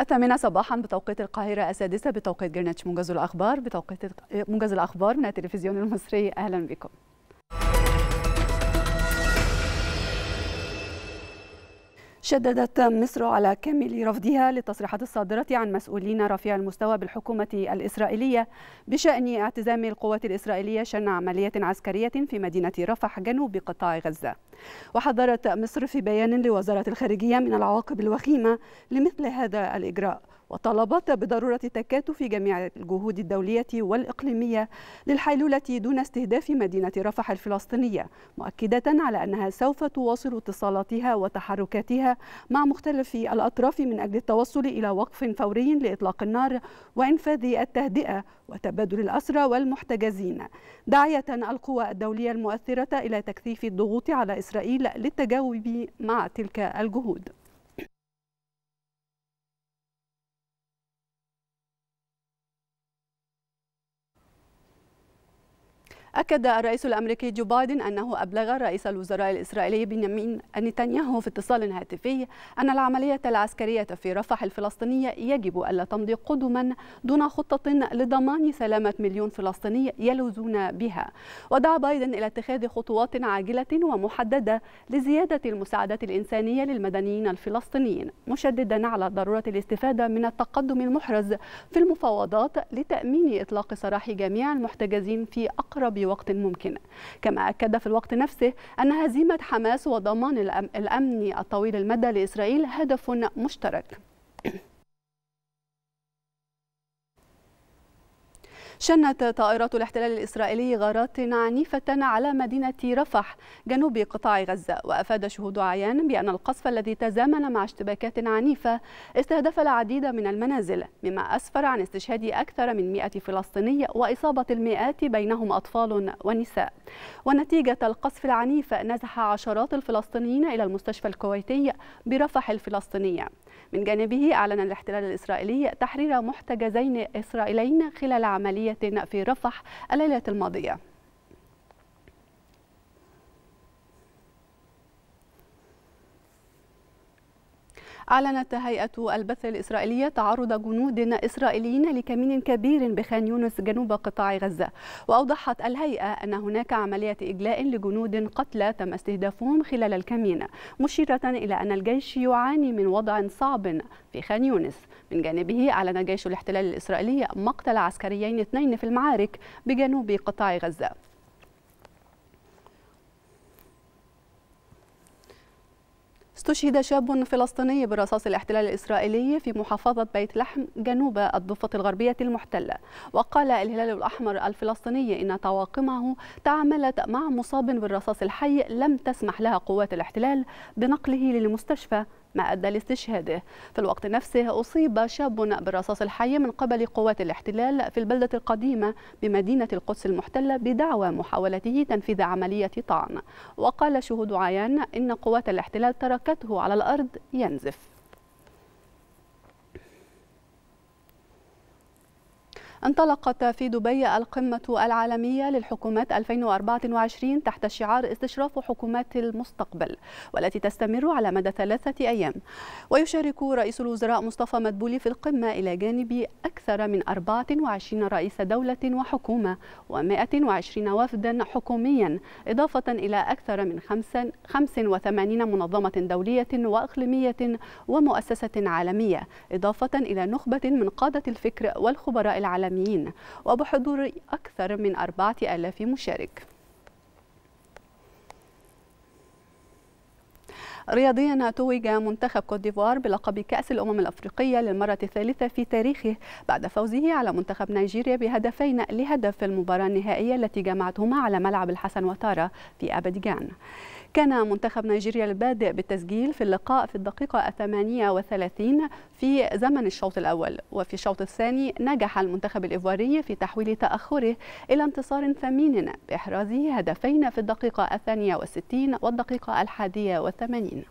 الثامنة صباحا بتوقيت القاهرة السادسة بتوقيت جرينتش موجز الأخبار بتوقيت موجز الأخبار من التلفزيون المصري أهلا بكم. شددت مصر على كامل رفضها للتصريحات الصادرة عن مسؤولين رفيع المستوى بالحكومة الإسرائيلية بشأن اعتزام القوات الإسرائيلية شن عملية عسكرية في مدينة رفح جنوب قطاع غزة وحذرت مصر في بيان لوزارة الخارجية من العواقب الوخيمة لمثل هذا الإجراء وطالبت بضرورة تكاتف جميع الجهود الدولية والإقليمية للحيلولة دون استهداف مدينة رفح الفلسطينية مؤكدة على أنها سوف تواصل اتصالاتها وتحركاتها مع مختلف الأطراف من أجل التوصل إلى وقف فوري لإطلاق النار وإنفاذ التهدئة وتبادل الأسرى والمحتجزين داعية القوى الدولية المؤثرة إلى تكثيف الضغوط على إسرائيل للتجاوب مع تلك الجهود أكد الرئيس الأمريكي جو بايدن أنه أبلغ رئيس الوزراء الإسرائيلي بنيامين نتنياهو في اتصال هاتفي أن العملية العسكرية في رفح الفلسطينية يجب ألا تمضي قدما دون خطة لضمان سلامة مليون فلسطيني يلوذون بها ودعا بايدن إلى اتخاذ خطوات عاجلة ومحددة لزيادة المساعدات الإنسانية للمدنيين الفلسطينيين مشددا على ضرورة الاستفادة من التقدم المحرز في المفاوضات لتأمين إطلاق سراح جميع المحتجزين في أقرب وقت ممكن كما أكد في الوقت نفسه أن هزيمة حماس وضمان الأمن الطويل المدى لإسرائيل هدف مشترك شنت طائرات الاحتلال الإسرائيلي غارات عنيفة على مدينة رفح جنوب قطاع غزة وأفاد شهود عيان بأن القصف الذي تزامن مع اشتباكات عنيفة استهدف العديد من المنازل مما أسفر عن استشهاد أكثر من 100 فلسطيني وإصابة المئات بينهم أطفال ونساء ونتيجة القصف العنيف نزح عشرات الفلسطينيين إلى المستشفى الكويتي برفح الفلسطينية من جانبه أعلن الاحتلال الإسرائيلي تحرير محتجزين إسرائيلين خلال عملية عشوائية في رفح الليلة الماضية أعلنت هيئة البث الإسرائيلية تعرض جنود إسرائيليين لكمين كبير بخان يونس جنوب قطاع غزة وأوضحت الهيئة أن هناك عملية إجلاء لجنود قتلى تم استهدافهم خلال الكمين مشيرة إلى أن الجيش يعاني من وضع صعب في خان يونس من جانبه أعلن جيش الاحتلال الإسرائيلي مقتل عسكريين اثنين في المعارك بجنوب قطاع غزة استشهد شاب فلسطيني برصاص الاحتلال الإسرائيلي في محافظة بيت لحم جنوب الضفة الغربية المحتلة وقال الهلال الأحمر الفلسطيني إن طواقمه تعاملت مع مصاب بالرصاص الحي لم تسمح لها قوات الاحتلال بنقله للمستشفى ما أدى لاستشهاده في الوقت نفسه أصيب شاب بالرصاص الحي من قبل قوات الاحتلال في البلدة القديمة بمدينة القدس المحتلة بدعوى محاولته تنفيذ عملية طعن وقال شهود عيان إن قوات الاحتلال تركته على الأرض ينزف انطلقت في دبي القمة العالمية للحكومات 2024 تحت شعار استشراف حكومات المستقبل والتي تستمر على مدى ثلاثة أيام ويشارك رئيس الوزراء مصطفى مدبولي في القمة إلى جانب أكثر من 24 رئيس دولة وحكومة و120 وفدا حكوميا إضافة إلى أكثر من 85 منظمة دولية وإقليمية ومؤسسة عالمية إضافة إلى نخبة من قادة الفكر والخبراء العالميين العالميين وبحضور أكثر من 4000 مشارك رياضيا توج منتخب كوت ديفوار بلقب كأس الأمم الأفريقية للمرة الثالثة في تاريخه بعد فوزه على منتخب نيجيريا بهدفين لهدف في المباراة النهائية التي جمعتهما على ملعب الحسن وتاره في ابيدجان كان منتخب نيجيريا البادئ بالتسجيل في اللقاء في الدقيقة 38 في زمن الشوط الأول وفي الشوط الثاني نجح المنتخب الإيفواري في تحويل تأخره إلى انتصار ثمين بإحراز هدفين في الدقيقة 62 والدقيقة 81